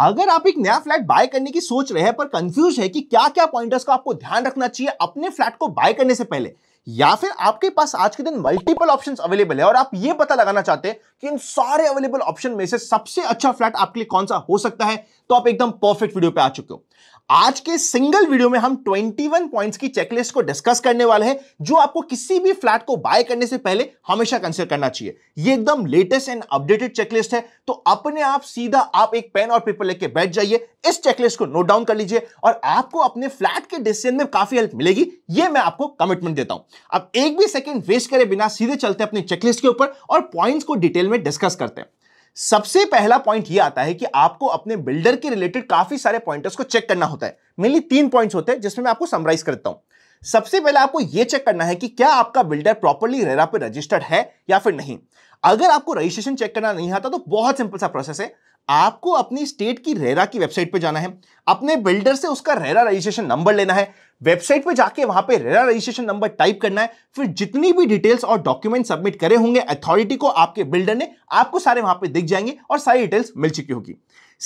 अगर आप एक नया फ्लैट बाय करने की सोच रहे हैं पर कंफ्यूज है कि क्या क्या पॉइंटर्स का आपको ध्यान रखना चाहिए अपने फ्लैट को बाय करने से पहले या फिर आपके पास आज के दिन मल्टीपल ऑप्शंस अवेलेबल है और आप यह पता लगाना चाहते हैं कि इन सारे अवेलेबल ऑप्शन में से सबसे अच्छा फ्लैट आपके लिए कौन सा हो सकता है तो आप एकदम परफेक्ट वीडियो पे आ चुके हो आज के सिंगल वीडियो में हम 21 पॉइंट्स की चेकलिस्ट को डिस्कस करने वाले हैं जो आपको किसी भी फ्लैट को बाय करने से पहले हमेशा कंसिडर करना चाहिए ये एकदम लेटेस्ट एंड अपडेटेड चेकलिस्ट है तो अपने आप सीधा आप एक पेन और पेपर लेके बैठ जाइए इस चेकलिस्ट को नोट डाउन कर लीजिए और आपको अपने फ्लैट के डिसीजन में काफी हेल्प मिलेगी ये मैं आपको कमिटमेंट देता हूं अब एक भी सेकेंड वेस्ट करे बिना सीधे चलते अपनी चेकलिस्ट के ऊपर और पॉइंट्स को डिटेल में डिस्कस करते हैं सबसे पहला पॉइंट ये आता है कि आपको अपने बिल्डर के रिलेटेड काफी सारे पॉइंटर्स को चेक करना होता है मेनली तीन पॉइंट्स होते हैं जिसमें मैं आपको समराइज करता हूं सबसे पहले आपको यह चेक करना है कि क्या आपका बिल्डर प्रॉपरली रेरा पे रजिस्टर्ड है या फिर नहीं अगर आपको रजिस्ट्रेशन चेक करना नहीं आता तो बहुत सिंपल सा प्रोसेस है आपको अपनी स्टेट की रेरा की वेबसाइट पे जाना है अपने बिल्डर से उसका रेरा रजिस्ट्रेशन नंबर लेना है वेबसाइट पे जाके वहां पे रेरा रजिस्ट्रेशन नंबर टाइप करना है फिर जितनी भी डिटेल्स और डॉक्यूमेंट सबमिट करे होंगे अथॉरिटी को आपके बिल्डर ने आपको सारे वहां पे दिख जाएंगे और सारी डिटेल्स मिल चुकी होगी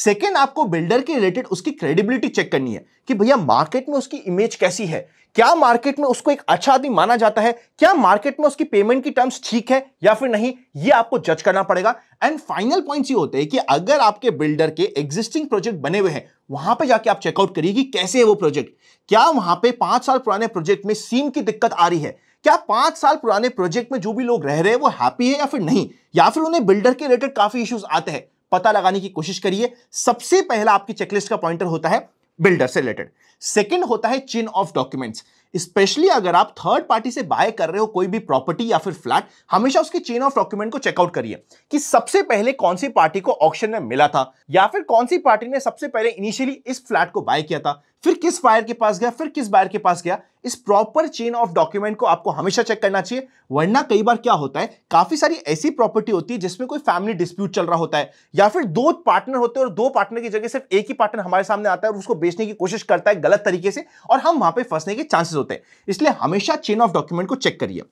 सेकेंड आपको बिल्डर के रिलेटेड उसकी क्रेडिबिलिटी चेक करनी है कि भैया मार्केट में उसकी इमेज कैसी है क्या मार्केट में उसको एक अच्छा आदमी माना जाता है क्या मार्केट में उसकी पेमेंट की टर्म्स ठीक है या फिर नहीं ये आपको जज करना पड़ेगा एंड फाइनल पॉइंट्स ये होते हैं कि अगर आपके बिल्डर के एग्जिस्टिंग प्रोजेक्ट बने हुए हैं वहां पे जाके आप चेकआउट करिए कि कैसे है वो प्रोजेक्ट क्या वहां पे पांच साल पुराने प्रोजेक्ट में सीम की दिक्कत आ रही है क्या पांच साल पुराने प्रोजेक्ट में जो भी लोग रह रहे हैं वो हैप्पी है या फिर नहीं या फिर उन्हें बिल्डर के रिलेटेड काफी इश्यूज आते हैं पता लगाने की कोशिश करिए सबसे पहला आपकी चेकलिस्ट का पॉइंटर होता है बिल्डर से रिलेटेड सेकेंड होता है चेन ऑफ डॉक्यूमेंट्स स्पेशली अगर आप थर्ड पार्टी से बाय कर रहे हो कोई भी प्रॉपर्टी या फिर फ्लैट हमेशा उसके चेन ऑफ डॉक्यूमेंट को चेकआउट करिए कि सबसे पहले कौन सी पार्टी को ऑप्शन में मिला था या फिर कौन सी पार्टी ने सबसे पहले इनिशियली इस फ्लैट को बाय किया था फिर किस बायर के पास गया फिर किस बायर के पास गया इस प्रॉपर चेन ऑफ डॉक्यूमेंट को आपको हमेशा चेक करना चाहिए वरना कई बार क्या होता है काफी सारी ऐसी प्रॉपर्टी होती है जिसमें कोई फैमिली डिस्प्यूट चल रहा होता है या फिर दो पार्टनर होते हैं और दो पार्टनर की जगह सिर्फ एक ही पार्टनर हमारे सामने आता है और उसको बेचने की कोशिश करता है गलत तरीके से और हम वहां पर फंसने के चांसेस होते हैं इसलिए हमेशा चेन ऑफ डॉक्यूमेंट को चेक करिए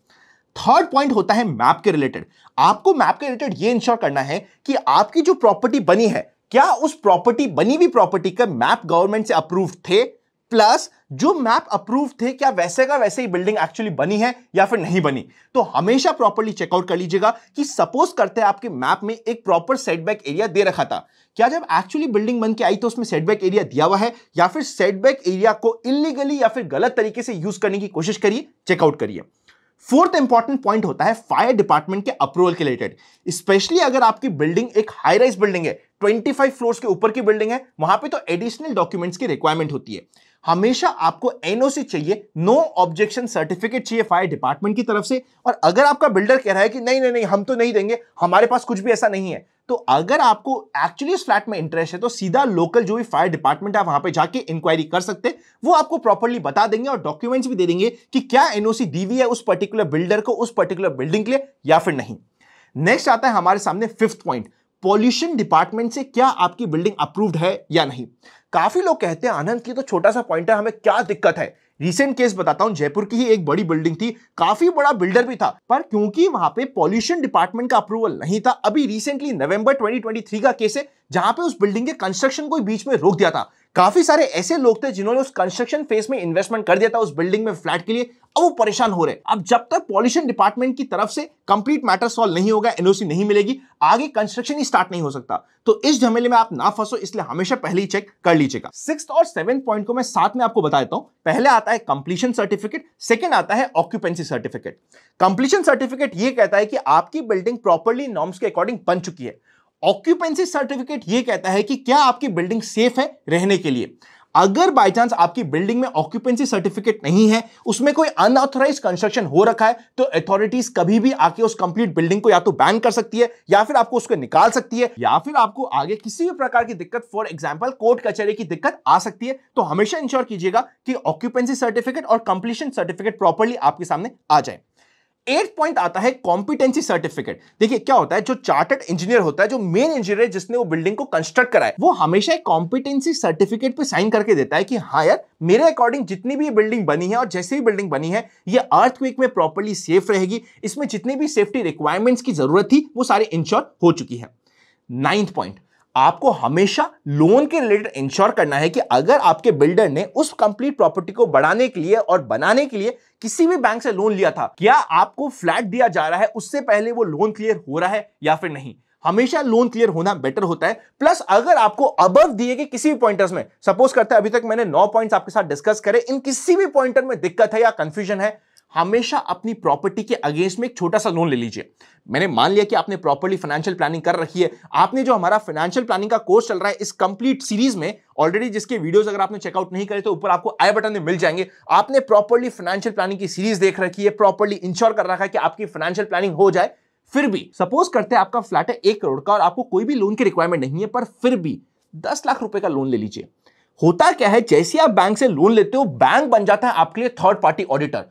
थर्ड पॉइंट होता है मैप के रिलेटेड आपको मैप के रिलेटेड ये इंश्योर करना है कि आपकी जो प्रॉपर्टी बनी है क्या उस प्रॉपर्टी बनी हुई प्रॉपर्टी का मैप गवर्नमेंट से अप्रूव थे प्लस जो मैप अप्रूव थे क्या वैसे का वैसे ही बिल्डिंग एक्चुअली बनी है या फिर नहीं बनी तो हमेशा प्रॉपरली चेकआउट कर लीजिएगा कि सपोज करते हैं आपके मैप में एक प्रॉपर सेटबैक एरिया दे रखा था क्या जब एक्चुअली बिल्डिंग बन के आई तो उसमें सेटबैक एरिया दिया हुआ है या फिर सेटबैक एरिया को इलीगली या फिर गलत तरीके से यूज करने की कोशिश करिए चेकआउट करिए फोर्थ इंपॉर्टेंट पॉइंट होता है फायर डिपार्टमेंट के अप्रूवल के रिलेटेड स्पेशली अगर आपकी बिल्डिंग एक हाई राइज बिल्डिंग है 25 फ्लोर्स के ऊपर की बिल्डिंग है वहां पे तो एडिशनल डॉक्यूमेंट्स की रिक्वायरमेंट होती है हमेशा आपको एनओसी चाहिए नो ऑब्जेक्शन सर्टिफिकेट चाहिए फायर डिपार्टमेंट की तरफ से और अगर आपका बिल्डर कह रहा है कि नहीं नहीं नहीं हम तो नहीं देंगे हमारे पास कुछ भी ऐसा नहीं है तो अगर आपको एक्चुअली इस फ्लैट में इंटरेस्ट है तो सीधा लोकल जो भी फायर डिपार्टमेंट है वहां पे जाके इंक्वायरी कर सकते हैं वो आपको प्रॉपरली बता देंगे और डॉक्यूमेंट्स भी दे देंगे कि क्या एनओसी दी हुई है उस पर्टिकुलर बिल्डर को उस पर्टिकुलर बिल्डिंग के लिए या फिर नहीं नेक्स्ट आता है हमारे सामने फिफ्थ पॉइंट पॉल्यूशन डिपार्टमेंट से क्या आपकी बिल्डिंग अप्रूव्ड है या नहीं काफी लोग कहते हैं आनंद की तो छोटा सा पॉइंट है हमें क्या दिक्कत है रिसेंट केस बताता हूं जयपुर की ही एक बड़ी बिल्डिंग थी काफी बड़ा बिल्डर भी था पर क्योंकि वहां पे पॉल्यूशन डिपार्टमेंट का अप्रूवल नहीं था अभी रिसेंटली नवंबर 2023 का केस है जहां पे उस बिल्डिंग के कंस्ट्रक्शन को बीच में रोक दिया था काफी सारे ऐसे लोग थे जिन्होंने उस कंस्ट्रक्शन फेज में इन्वेस्टमेंट कर दिया था उस बिल्डिंग में फ्लैट के लिए अब वो परेशान हो रहे अब जब तक पॉल्यूशन डिपार्टमेंट की तरफ से कंप्लीट मैटर सॉल्व नहीं होगा एनओसी नहीं मिलेगी आगे कंस्ट्रक्शन ही स्टार्ट नहीं हो सकता तो इस झमेले में आप ना फंसो इसलिए हमेशा पहले ही चेक कर लीजिएगा सिक्स और सेवन पॉइंट को मैं साथ में आपको बता देता हूं पहले आता है कंप्लीशन सर्टिफिकेट सेकेंड आता है ऑक्यूपेंसी सर्टिफिकेट कंप्लीशन सर्टिफिकेट यह कहता है कि आपकी बिल्डिंग प्रॉपरली नॉर्म्स के अकॉर्डिंग बन चुकी है ऑक्यूपेंसी सर्टिफिकेट ये कहता है कि क्या आपकी बिल्डिंग सेफ है रहने के लिए अगर बाय चांस आपकी बिल्डिंग में ऑक्यूपेंसी सर्टिफिकेट नहीं है उसमें कोई अनऑथोराइज कंस्ट्रक्शन हो रखा है तो अथॉरिटीज कभी भी आके उस कंप्लीट बिल्डिंग को या तो बैन कर सकती है या फिर आपको उसको निकाल सकती है या फिर आपको आगे किसी भी प्रकार की दिक्कत फॉर एग्जाम्पल कोर्ट कचहरी की दिक्कत आ सकती है तो हमेशा इंश्योर कीजिएगा कि ऑक्यूपेंसी सर्टिफिकेट और कंप्लीशन सर्टिफिकेट प्रॉपरली आपके सामने आ जाए एट पॉइंट आता है कॉम्पिटेंसी सर्टिफिकेट देखिए क्या होता है जो चार्टर्ड इंजीनियर होता है जो मेन इंजीनियर जिसने वो बिल्डिंग को कंस्ट्रक्ट कराया वो हमेशा एक कॉम्पिटेंसी सर्टिफिकेट पे साइन करके देता है कि हाँ यार मेरे अकॉर्डिंग जितनी भी ये बिल्डिंग बनी है और जैसे भी बिल्डिंग बनी है ये अर्थ में प्रॉपरली सेफ रहेगी इसमें जितनी भी सेफ्टी रिक्वायरमेंट्स की जरूरत थी वो सारी इंश्योर हो चुकी है नाइन्थ पॉइंट आपको हमेशा लोन के रिलेटेड इंश्योर करना है कि अगर आपके बिल्डर ने उस कंप्लीट प्रॉपर्टी को बढ़ाने के लिए और बनाने के लिए किसी भी बैंक से लोन लिया था क्या आपको फ्लैट दिया जा रहा है उससे पहले वो लोन क्लियर हो रहा है या फिर नहीं हमेशा लोन क्लियर होना बेटर होता है प्लस अगर आपको अबव दिए गए किसी भी पॉइंटर्स में सपोज करते हैं अभी तक मैंने नौ पॉइंट्स आपके साथ डिस्कस करे इन किसी भी पॉइंटर में दिक्कत है या कंफ्यूजन है हमेशा अपनी प्रॉपर्टी के अगेंस्ट में एक छोटा सा लोन ले लीजिए मैंने मान लिया कि आपने प्रॉपर्ली फाइनेंशियल प्लानिंग कर रखी है आपने जो हमारा फाइनेंशियल प्लानिंग का कोर्स चल रहा है इस कंप्लीट सीरीज में ऑलरेडी जिसके वीडियोस अगर आपने चेकआउट नहीं करे तो ऊपर आपको आई बटन में मिल जाएंगे आपने प्रॉपरली फाइनेंशियल प्लानिंग की सीरीज देख रखी है प्रॉपरली इंश्योर कर रखा है कि आपकी फाइनेंशियल प्लानिंग हो जाए फिर भी सपोज करते हैं आपका फ्लैट है एक करोड़ का और आपको कोई भी लोन की रिक्वायरमेंट नहीं है पर फिर भी दस लाख रुपए का लोन ले लीजिए होता क्या है जैसे आप बैंक से लोन लेते हो बैंक बन जाता है आपके लिए थर्ड पार्टी ऑडिटर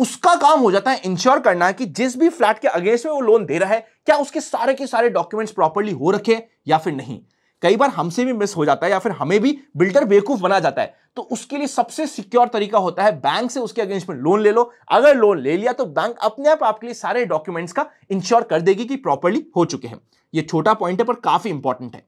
उसका काम हो जाता है इंश्योर करना कि जिस भी फ्लैट के अगेंस्ट में वो लोन दे रहा है क्या उसके सारे के सारे डॉक्यूमेंट्स प्रॉपरली हो रखे या फिर नहीं कई बार हमसे भी मिस हो जाता है या फिर हमें भी बिल्डर बेवकूफ बना जाता है तो उसके लिए सबसे सिक्योर तरीका होता है बैंक से उसके अगेंस्ट में लोन ले लो अगर लोन ले लिया तो बैंक अपने आप आपके लिए सारे डॉक्यूमेंट्स का इंश्योर कर देगी कि प्रॉपरली हो चुके हैं ये छोटा पॉइंट है पर काफी इंपॉर्टेंट है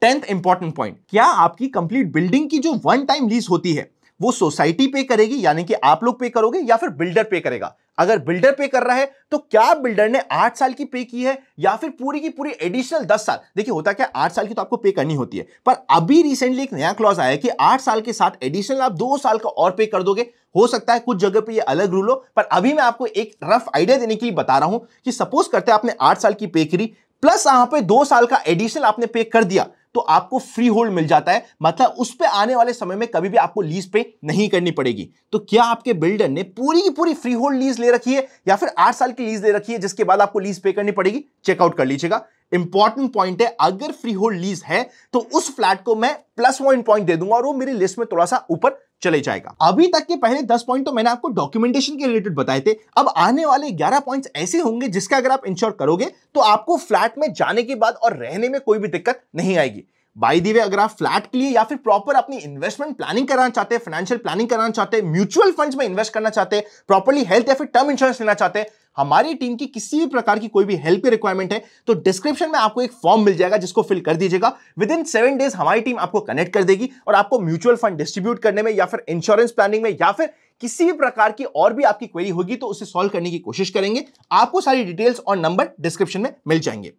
टेंथ इंपॉर्टेंट पॉइंट क्या आपकी कंप्लीट बिल्डिंग की जो वन टाइम लीज होती है वो सोसाइटी पे करेगी यानी कि आप लोग पे करोगे या फिर बिल्डर पे करेगा अगर बिल्डर पे कर रहा है तो क्या बिल्डर ने आठ साल की पे की है या फिर पूरी की पूरी एडिशनल दस साल देखिए होता क्या आठ साल की तो आपको पे करनी होती है पर अभी रिसेंटली एक नया क्लॉज आया कि आठ साल के साथ एडिशनल आप दो साल का और पे कर दोगे हो सकता है कुछ जगह पे ये अलग रूल हो पर अभी मैं आपको एक रफ आइडिया देने के लिए बता रहा हूं कि सपोज करते हैं आपने आठ साल की पे करी प्लस यहां पे दो साल का एडिशनल आपने पे कर दिया तो आपको फ्री होल्ड मिल जाता है मतलब उस पर आने वाले समय में कभी भी आपको लीज पे नहीं करनी पड़ेगी तो क्या आपके बिल्डर ने पूरी की पूरी फ्री होल्ड लीज ले रखी है या फिर आठ साल की लीज ले रखी है जिसके बाद आपको लीज पे करनी पड़ेगी चेकआउट कर लीजिएगा इंपॉर्टेंट पॉइंट है अगर फ्री होल्ड लीज है तो उस फ्लैट को मैं प्लस वन पॉइंट दे दूंगा और वो मेरी लिस्ट में थोड़ा सा ऊपर चले जाएगा अभी तक के पहले 10 पॉइंट तो मैंने आपको डॉक्यूमेंटेशन के रिलेटेड बताए थे अब आने वाले 11 पॉइंट्स ऐसे होंगे जिसका अगर आप इंश्योर करोगे तो आपको फ्लैट में जाने के बाद और रहने में कोई भी दिक्कत नहीं आएगी बाई दी वे अगर आप फ्लैट के लिए या फिर प्रॉपर अपनी इन्वेस्टमेंट प्लानिंग कराना चाहते हैं फाइनेंशियल प्लानिंग कराना चाहते हैं म्यूचुअल फंड्स में इन्वेस्ट करना चाहते हैं प्रॉपरली हेल्थ या फिर टर्म इंश्योरेंस लेना चाहते हैं हमारी टीम की किसी भी प्रकार की कोई भी हेल्प की रिक्वायरमेंट है तो डिस्क्रिप्शन में आपको एक फॉर्म मिल जाएगा जिसको फिल कर दीजिएगा विद इन सेवन डेज हमारी टीम आपको कनेक्ट कर देगी और आपको म्यूचुअल फंड डिस्ट्रीब्यूट करने में या फिर इंश्योरेंस प्लानिंग में या फिर किसी भी प्रकार की और भी आपकी क्वेरी होगी तो उसे सॉल्व करने की कोशिश करेंगे आपको सारी डिटेल्स और नंबर डिस्क्रिप्शन में मिल जाएंगे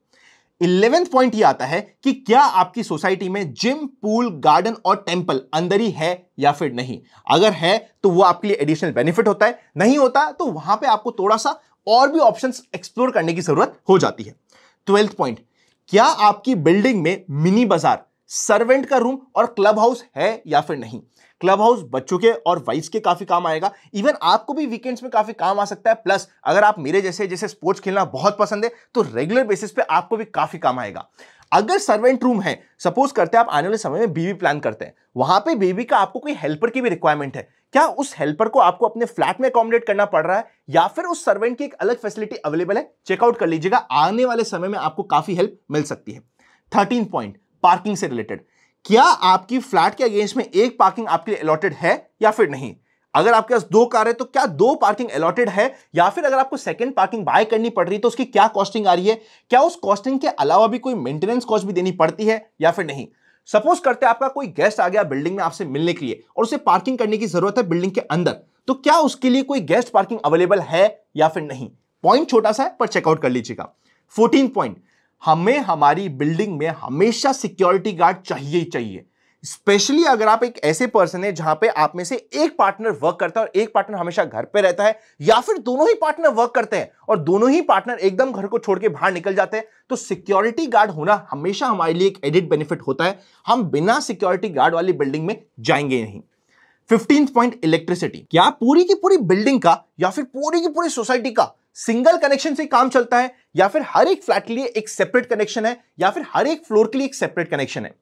इलेवेंथ पॉइंट ये आता है कि क्या आपकी सोसाइटी में जिम पूल गार्डन और टेम्पल अंदर ही है या फिर नहीं अगर है तो वो आपके लिए एडिशनल बेनिफिट होता है नहीं होता तो वहां पे आपको थोड़ा सा और भी ऑप्शंस एक्सप्लोर करने की जरूरत हो जाती है ट्वेल्थ पॉइंट क्या आपकी बिल्डिंग में मिनी बाजार सर्वेंट का रूम और क्लब हाउस है या फिर नहीं क्लब हाउस बच्चों के और वाइफ के काफ़ी काम आएगा इवन आपको भी वीकेंड्स में काफ़ी काम आ सकता है प्लस अगर आप मेरे जैसे जैसे स्पोर्ट्स खेलना बहुत पसंद है तो रेगुलर बेसिस पे आपको भी काफ़ी काम आएगा अगर सर्वेंट रूम है सपोज करते हैं आप आने वाले समय में बीवी प्लान करते हैं वहां पे बीवी का आपको कोई हेल्पर की भी रिक्वायरमेंट है क्या उस हेल्पर को आपको अपने फ्लैट में अकोमोडेट करना पड़ रहा है या फिर उस सर्वेंट की एक अलग फैसिलिटी अवेलेबल है चेकआउट कर लीजिएगा आने वाले समय में आपको काफी हेल्प मिल सकती है थर्टीन पॉइंट पार्किंग से रिलेटेड क्या आपकी फ्लैट के अगेंस्ट में एक पार्किंग आपके लिए अलॉटेड है या फिर नहीं अगर आपके पास दो कार है तो क्या दो पार्किंग अलॉटेड है या फिर अगर आपको सेकंड पार्किंग बाय करनी पड़ रही है तो उसकी क्या कॉस्टिंग आ रही है क्या उस कॉस्टिंग के अलावा भी कोई मेंटेनेंस कॉस्ट भी देनी पड़ती है या फिर नहीं सपोज करते आपका कोई गेस्ट आ गया बिल्डिंग में आपसे मिलने के लिए और उसे पार्किंग करने की जरूरत है बिल्डिंग के अंदर तो क्या उसके लिए कोई गेस्ट पार्किंग अवेलेबल है या फिर नहीं पॉइंट छोटा सा है पर चेकआउट कर लीजिएगा फोर्टीन पॉइंट हमें हमारी बिल्डिंग में हमेशा सिक्योरिटी गार्ड चाहिए ही चाहिए स्पेशली अगर आप एक ऐसे पर्सन है जहां पे आप में से एक पार्टनर वर्क करता है और एक पार्टनर हमेशा घर पे रहता है या फिर दोनों ही पार्टनर वर्क करते हैं और दोनों ही पार्टनर एकदम घर को छोड़ के बाहर निकल जाते हैं तो सिक्योरिटी गार्ड होना हमेशा हमारे लिए एक एडिट बेनिफिट होता है हम बिना सिक्योरिटी गार्ड वाली बिल्डिंग में जाएंगे नहीं फिफ्टींथ पॉइंट इलेक्ट्रिसिटी क्या पूरी की पूरी बिल्डिंग का या फिर पूरी की पूरी सोसाइटी का सिंगल कनेक्शन से काम चलता है या फिर हर एक फ्लैट के लिए एक सेपरेट कनेक्शन है या फिर हर एक फ्लोर के लिए एक सेपरेट कनेक्शन है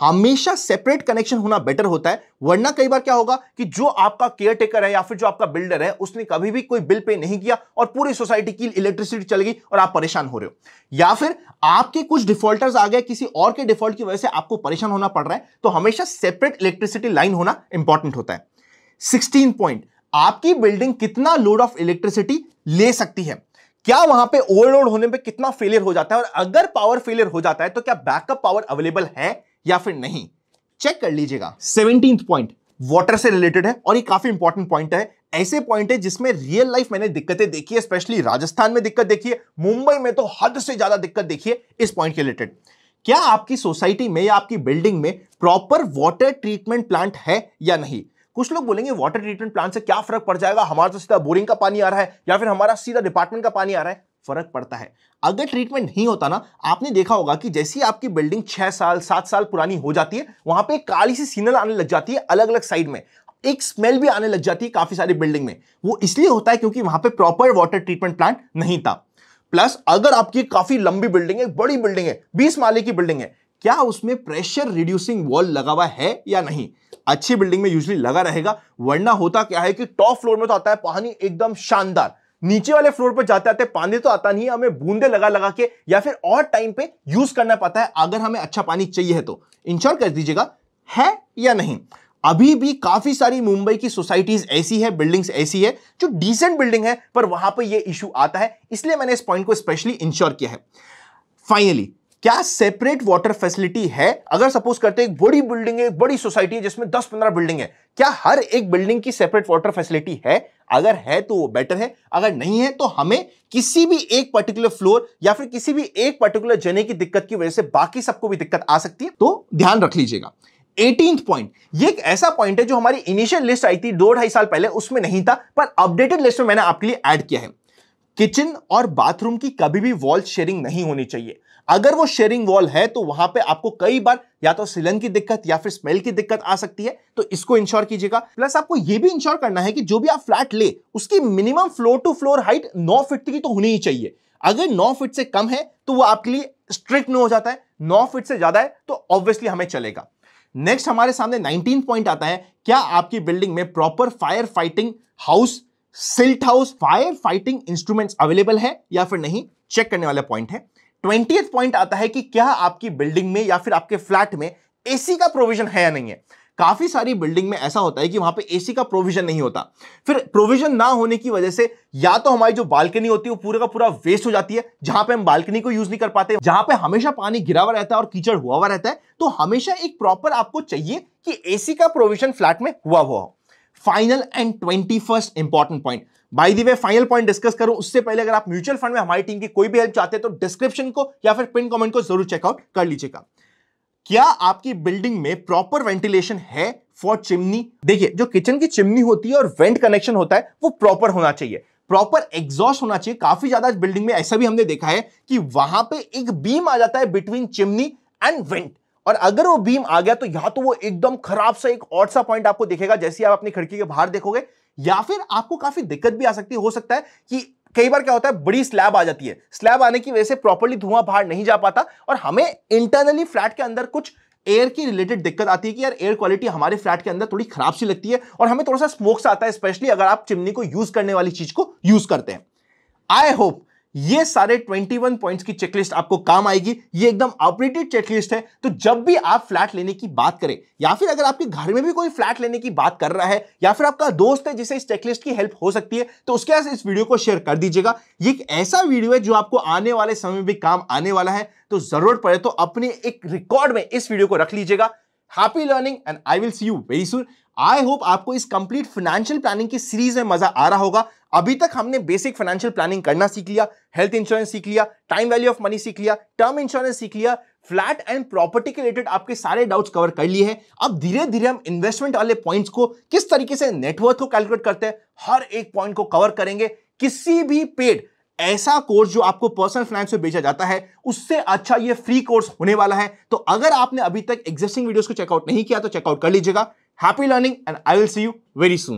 हमेशा सेपरेट कनेक्शन होना बेटर होता है वरना कई बार क्या होगा कि जो आपका केयर टेकर है या फिर जो आपका बिल्डर है उसने कभी भी कोई बिल पे नहीं किया और पूरी सोसाइटी की इलेक्ट्रिसिटी चल गई और आप परेशान हो रहे हो या फिर आपके कुछ डिफॉल्टर्स आ गए किसी और के डिफॉल्ट की वजह से आपको परेशान होना पड़ रहा है तो हमेशा सेपरेट इलेक्ट्रिसिटी लाइन होना इंपॉर्टेंट होता है सिक्सटीन पॉइंट आपकी बिल्डिंग कितना लोड ऑफ इलेक्ट्रिसिटी ले सकती है क्या वहां पे ओवरलोड होने पे कितना फेलियर हो जाता है और अगर पावर फेलियर हो जाता है तो क्या बैकअप पावर अवेलेबल है या फिर नहीं चेक कर लीजिएगा सेवनटीन पॉइंट वाटर से रिलेटेड है और ये काफी इंपॉर्टेंट पॉइंट है ऐसे पॉइंट है जिसमें रियल लाइफ मैंने दिक्कतें देखी है स्पेशली राजस्थान में दिक्कत देखी है मुंबई में तो हद से ज्यादा दिक्कत देखी है इस पॉइंट के रिलेटेड क्या आपकी सोसाइटी में या आपकी बिल्डिंग में प्रॉपर वाटर ट्रीटमेंट प्लांट है या नहीं कुछ लोग बोलेंगे वाटर ट्रीटमेंट प्लांट से क्या फर्क पड़ जाएगा हमारा तो सीधा बोरिंग का पानी आ रहा है या फिर हमारा सीधा डिपार्टमेंट का पानी आ रहा है फर्क पड़ता है अगर ट्रीटमेंट नहीं होता ना आपने देखा होगा कि जैसी आपकी बिल्डिंग छह साल सात साल पुरानी हो जाती है वहां पर काली सी सीनल आने लग जाती है अलग अलग साइड में एक स्मेल भी आने लग जाती है काफी सारी बिल्डिंग में वो इसलिए होता है क्योंकि वहां पर प्रॉपर वाटर ट्रीटमेंट प्लांट नहीं था प्लस अगर आपकी काफी लंबी बिल्डिंग है बड़ी बिल्डिंग है बीस माले की बिल्डिंग है क्या उसमें प्रेशर रिड्यूसिंग वॉल लगा हुआ है या नहीं अच्छी बिल्डिंग में यूजली लगा रहेगा वरना होता क्या है कि टॉप फ्लोर में तो आता है पानी एकदम शानदार नीचे वाले फ्लोर पर जाते आते पानी तो आता नहीं हमें बूंदे लगा लगा के या फिर और टाइम पे यूज करना पड़ता है अगर हमें अच्छा पानी चाहिए है तो इंश्योर कर दीजिएगा है या नहीं अभी भी काफी सारी मुंबई की सोसाइटीज ऐसी है बिल्डिंग्स ऐसी है जो डिसेंट बिल्डिंग है पर वहां पर यह इशू आता है इसलिए मैंने इस पॉइंट को स्पेशली इंश्योर किया है फाइनली क्या सेपरेट वाटर फैसिलिटी है अगर सपोज करते एक बड़ी बिल्डिंग है एक बड़ी सोसाइटी है जिसमें दस पंद्रह बिल्डिंग है क्या हर एक बिल्डिंग की सेपरेट वाटर फैसिलिटी है अगर है तो वो बेटर है अगर नहीं है तो हमें किसी भी एक पर्टिकुलर फ्लोर या फिर किसी भी एक पर्टिकुलर जने की दिक्कत की वजह से बाकी सबको भी दिक्कत आ सकती है तो ध्यान रख लीजिएगा एटींथ पॉइंट ये एक ऐसा पॉइंट है जो हमारी इनिशियल लिस्ट आई थी दो ढाई साल पहले उसमें नहीं था पर अपडेटेड लिस्ट में मैंने आपके लिए ऐड किया है किचन और बाथरूम की कभी भी वॉल शेयरिंग नहीं होनी चाहिए अगर वो शेयरिंग वॉल है तो वहां पे आपको कई बार या तो सिलन की दिक्कत या फिर स्मेल की दिक्कत आ सकती है तो इसको इंश्योर कीजिएगा प्लस आपको ये भी इंश्योर करना है कि जो भी आप फ्लैट ले उसकी minimum floor to floor height नौ फिट की तो होनी ही चाहिए अगर नौ फिट से कम है तो वो आपके लिए स्ट्रिक्ट नो हो जाता है नौ फिट से ज्यादा है तो ऑब्वियसली हमें चलेगा नेक्स्ट हमारे सामने नाइनटीन पॉइंट आता है क्या आपकी बिल्डिंग में proper fire fighting house silt house fire fighting instruments available है या फिर नहीं चेक करने वाला पॉइंट है ट्वेंटी पॉइंट आता है कि क्या आपकी बिल्डिंग में या फिर आपके फ्लैट में एसी का प्रोविजन है या नहीं है काफी सारी बिल्डिंग में ऐसा होता है कि वहां पे एसी का प्रोविजन नहीं होता फिर प्रोविजन ना होने की वजह से या तो हमारी जो बालकनी होती है वो पूरे का पूरा वेस्ट हो जाती है जहां पे हम बालकनी को यूज नहीं कर पाते जहां पे हमेशा पानी गिरा हुआ रहता है और कीचड़ हुआ हुआ रहता है तो हमेशा एक प्रॉपर आपको चाहिए कि एसी का प्रोविजन फ्लैट में हुआ हुआ हो final and twenty first important point by the way final point discuss करूं उससे पहले अगर आप म्यूचुअल फंड में हमारी टीम की कोई भी हेल्प चाहते हैं तो डिस्क्रिप्शन को या फिर पिन कमेंट को जरूर चेकआउट कर लीजिएगा क्या आपकी बिल्डिंग में प्रॉपर वेंटिलेशन है फॉर चिमनी देखिए जो किचन की चिमनी होती है और वेंट कनेक्शन होता है वो प्रॉपर होना चाहिए प्रॉपर एग्जॉस्ट होना चाहिए काफी ज्यादा बिल्डिंग में ऐसा भी हमने देखा है कि वहां पे एक बीम आ जाता है बिटवीन चिमनी एंड वेंट और अगर वो बीम आ गया तो या तो वो एकदम खराब सा एक और सा पॉइंट आपको दिखेगा जैसे आप अपनी खिड़की के बाहर देखोगे या फिर आपको काफी दिक्कत भी आ सकती हो सकता है कि कई बार क्या होता है बड़ी स्लैब आ जाती है स्लैब आने की वजह से प्रॉपरली धुआं बाहर नहीं जा पाता और हमें इंटरनली फ्लैट के अंदर कुछ एयर की रिलेटेड दिक्कत आती है कि यार एयर क्वालिटी हमारे फ्लैट के अंदर थोड़ी खराब सी लगती है और हमें थोड़ा सा स्मोक सा आता है स्पेशली अगर आप चिमनी को यूज करने वाली चीज को यूज करते हैं आई होप ये सारे 21 पॉइंट्स की चेकलिस्ट आपको काम आएगी ये एकदम अपडेटेड चेकलिस्ट है तो जब भी आप फ्लैट लेने की बात करें या फिर अगर आपके घर में भी कोई फ्लैट लेने की बात कर रहा है या फिर आपका दोस्त है जिसे इस चेकलिस्ट की हेल्प हो सकती है तो उसके साथ इस वीडियो को शेयर कर दीजिएगा ये एक ऐसा वीडियो है जो आपको आने वाले समय में भी काम आने वाला है तो जरूर पड़े तो अपने एक रिकॉर्ड में इस वीडियो को रख लीजिएगा happy learning and I will see you very soon I hope आपको इस कंप्लीट फाइनेंशियल प्लानिंग की सीरीज में मजा आ रहा होगा अभी तक हमने बेसिक फाइनेंशियल प्लानिंग करना सीख लिया हेल्थ इंश्योरेंस सीख लिया टाइम वैल्यू ऑफ मनी सीख लिया टर्म इंश्योरेंस सीख लिया फ्लैट एंड प्रॉपर्टी के रिलेटेड आपके सारे डाउट्स कवर कर लिए हैं अब धीरे धीरे हम इन्वेस्टमेंट वाले पॉइंट्स को किस तरीके से नेटवर्थ को कैलकुलेट करते हैं हर एक पॉइंट को कवर करेंगे किसी भी पेड ऐसा कोर्स जो आपको पर्सनल फाइनेंस में बेचा जाता है उससे अच्छा ये फ्री कोर्स होने वाला है तो अगर आपने अभी तक एग्जिस्टिंग वीडियोस को चेकआउट नहीं किया तो चेकआउट कर लीजिएगा happy learning and I will see you very soon